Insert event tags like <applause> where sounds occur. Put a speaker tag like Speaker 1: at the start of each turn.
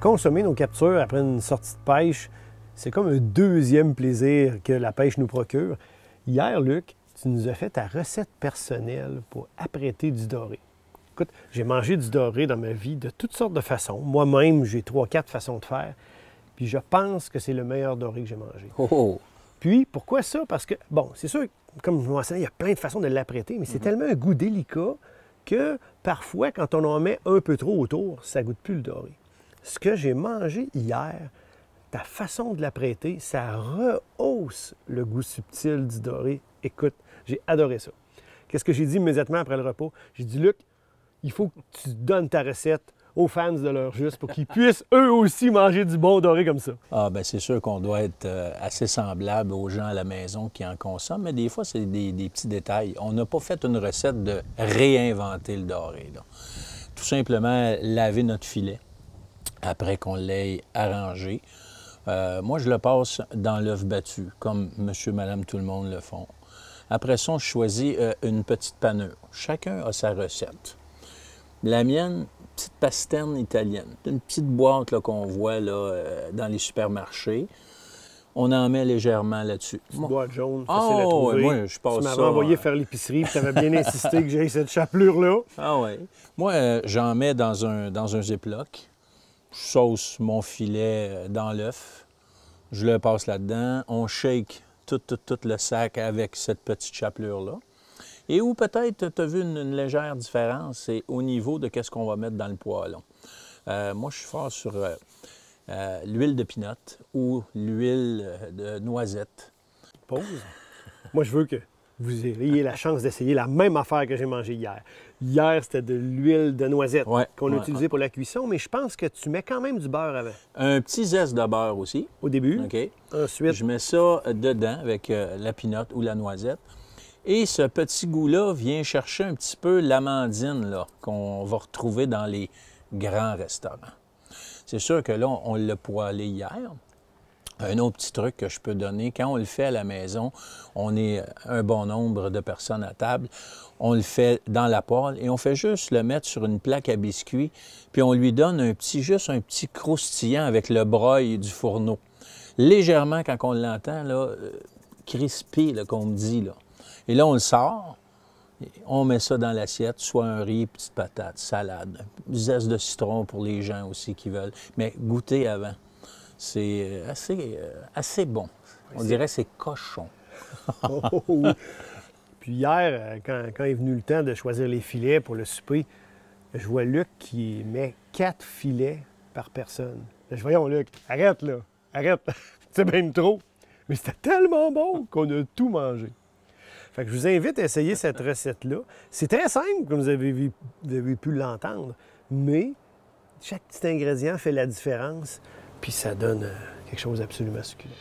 Speaker 1: consommer nos captures après une sortie de pêche, c'est comme un deuxième plaisir que la pêche nous procure. Hier, Luc, tu nous as fait ta recette personnelle pour apprêter du doré. Écoute, j'ai mangé du doré dans ma vie de toutes sortes de façons. Moi-même, j'ai trois, quatre façons de faire. Puis je pense que c'est le meilleur doré que j'ai mangé. Oh, oh. Puis, pourquoi ça? Parce que, bon, c'est sûr, comme je mentionnais, il y a plein de façons de l'apprêter, mais c'est mhm. tellement un goût délicat que parfois, quand on en met un peu trop autour, ça goûte plus le doré ce que j'ai mangé hier, ta façon de l'apprêter, ça rehausse le goût subtil du doré. Écoute, j'ai adoré ça. Qu'est-ce que j'ai dit immédiatement après le repos? J'ai dit, Luc, il faut que tu donnes ta recette aux fans de leur juste pour
Speaker 2: qu'ils puissent <laughs> eux aussi manger du bon doré comme ça. Ah ben c'est sûr qu'on doit être euh, assez semblable aux gens à la maison qui en consomment, mais des fois c'est des, petits détails. On n'a pas fait une recette de réinventer le doré. Tout simplement laver notre filet après qu'on l'ait arrangé. Euh, moi, je le passe dans l'œuf battu, comme monsieur, madame, tout le monde le font. Après ça, on choisit euh, une petite panure. Chacun a sa recette. La mienne, petite pasterne italienne. Une petite boîte qu'on voit là, euh, dans les supermarchés. On en met légèrement là-dessus.
Speaker 1: boîte jaune, oh, trouver. moi, je passe tu m'avais envoyé faire l'épicerie, tu avais bien insisté que j'aie cette chapelure-là.
Speaker 2: Ah oui. Moi, j'en mets dans un, dans un Ziploc je sauce mon filet euh, dans l'œuf, je le passe là-dedans, on shake tout, tout, tout le sac avec cette petite chapelure-là. Et ou peut-être tu as vu une, légère différence, c'est au niveau de qu'est-ce qu'on va mettre dans le poêlon. Euh, moi, je suis fort sur euh, l'huile de pinotte ou l'huile de noisette.
Speaker 1: Pause. moi, je veux que vous auriez la chance d'essayer la même affaire que j'ai mangée hier. Hier, c'était de l'huile de noisette qu'on utilisait pour la cuisson, mais je pense que tu
Speaker 2: mets quand même du beurre avec. Un petit zeste de beurre aussi. Au début. OK. Ensuite. Je mets ça euh, dedans avec euh, la pinotte ou la noisette. Et ce petit goût-là vient chercher un petit peu l'amandine qu'on va retrouver dans les grands restaurants. C'est sûr que là, on, on l'a poêlé hier, un autre petit truc que je peux donner, quand on le fait à la maison, on est un bon nombre de personnes à table, on le fait dans la poêle et on fait juste le mettre sur une plaque à biscuits, puis on lui donne un petit, juste un petit croustillant avec le broil du fourneau. Légèrement, quand on l'entend, là, euh, crispé, qu'on me dit. Là. Et là, on le sort, on met ça dans l'assiette, soit un riz, petite patate, salade, zeste de citron pour les gens aussi qui veulent, mais goûter avant. C'est euh, euh, assez, bon. On dirait c'est cochon. <laughs> Oh, oh, Puis hier, euh, quand, quand, est venu le temps
Speaker 1: de choisir les filets pour le souper, je vois Luc qui met quatre filets par personne. Je dis, voyons, Luc, arrête là, arrête, <laughs> c'est même trop. Mais c'était tellement bon qu'on a tout mangé. Fait que je vous invite à essayer cette recette-là. C'est très simple, comme vous avez, vous avez pu l'entendre, mais chaque petit ingrédient fait la différence. Puis ça donne euh, quelque chose d'absolument masculin.